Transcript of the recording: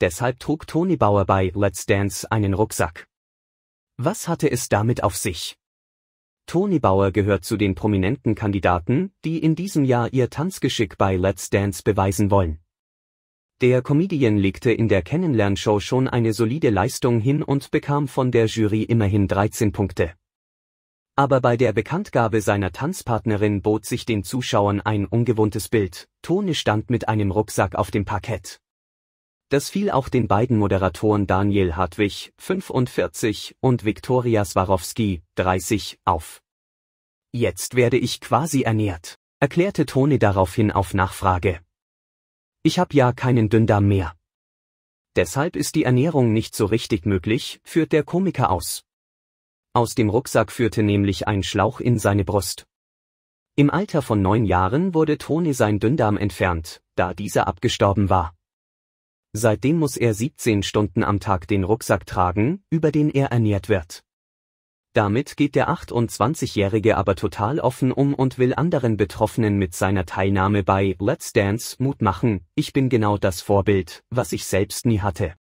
Deshalb trug Toni Bauer bei Let's Dance einen Rucksack. Was hatte es damit auf sich? Toni Bauer gehört zu den prominenten Kandidaten, die in diesem Jahr ihr Tanzgeschick bei Let's Dance beweisen wollen. Der Comedian legte in der Kennenlernshow schon eine solide Leistung hin und bekam von der Jury immerhin 13 Punkte. Aber bei der Bekanntgabe seiner Tanzpartnerin bot sich den Zuschauern ein ungewohntes Bild, Tone stand mit einem Rucksack auf dem Parkett. Das fiel auch den beiden Moderatoren Daniel Hartwig, 45, und Viktoria Swarovski, 30, auf. Jetzt werde ich quasi ernährt, erklärte Tone daraufhin auf Nachfrage. Ich hab ja keinen Dünndarm mehr. Deshalb ist die Ernährung nicht so richtig möglich, führt der Komiker aus. Aus dem Rucksack führte nämlich ein Schlauch in seine Brust. Im Alter von neun Jahren wurde Tone sein Dünndarm entfernt, da dieser abgestorben war. Seitdem muss er 17 Stunden am Tag den Rucksack tragen, über den er ernährt wird. Damit geht der 28-Jährige aber total offen um und will anderen Betroffenen mit seiner Teilnahme bei Let's Dance Mut machen, ich bin genau das Vorbild, was ich selbst nie hatte.